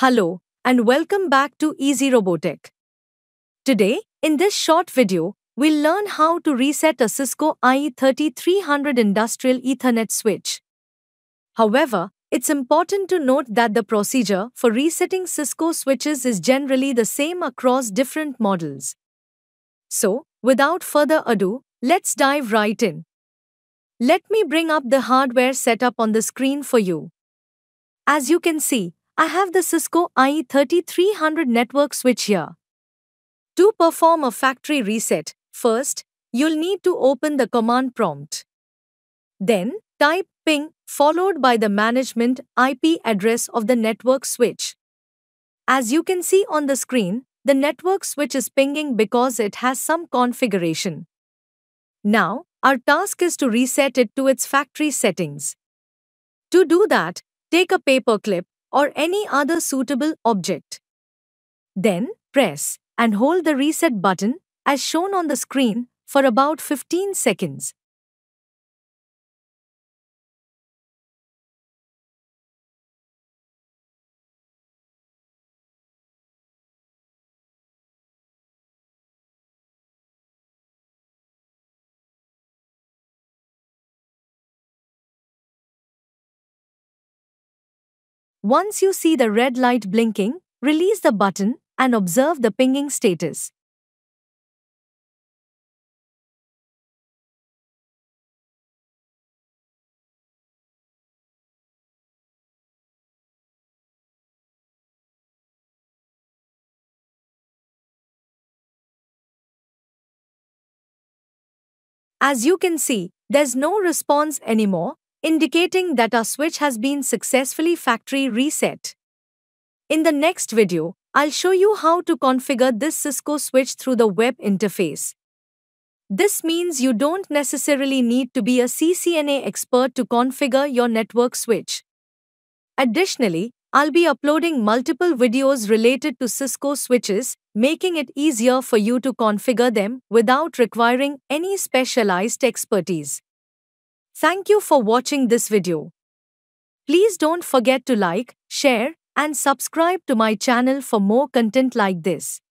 Hello, and welcome back to Easy Robotic. Today, in this short video, we'll learn how to reset a Cisco IE3300 industrial Ethernet switch. However, it's important to note that the procedure for resetting Cisco switches is generally the same across different models. So, without further ado, let's dive right in. Let me bring up the hardware setup on the screen for you. As you can see, I have the Cisco IE3300 network switch here. To perform a factory reset, first, you'll need to open the command prompt. Then, type ping followed by the management IP address of the network switch. As you can see on the screen, the network switch is pinging because it has some configuration. Now, our task is to reset it to its factory settings. To do that, take a paperclip or any other suitable object. Then, press and hold the reset button as shown on the screen for about 15 seconds. Once you see the red light blinking, release the button and observe the pinging status. As you can see, there's no response anymore indicating that our switch has been successfully factory reset. In the next video, I'll show you how to configure this Cisco switch through the web interface. This means you don't necessarily need to be a CCNA expert to configure your network switch. Additionally, I'll be uploading multiple videos related to Cisco switches, making it easier for you to configure them without requiring any specialized expertise. Thank you for watching this video. Please don't forget to like, share, and subscribe to my channel for more content like this.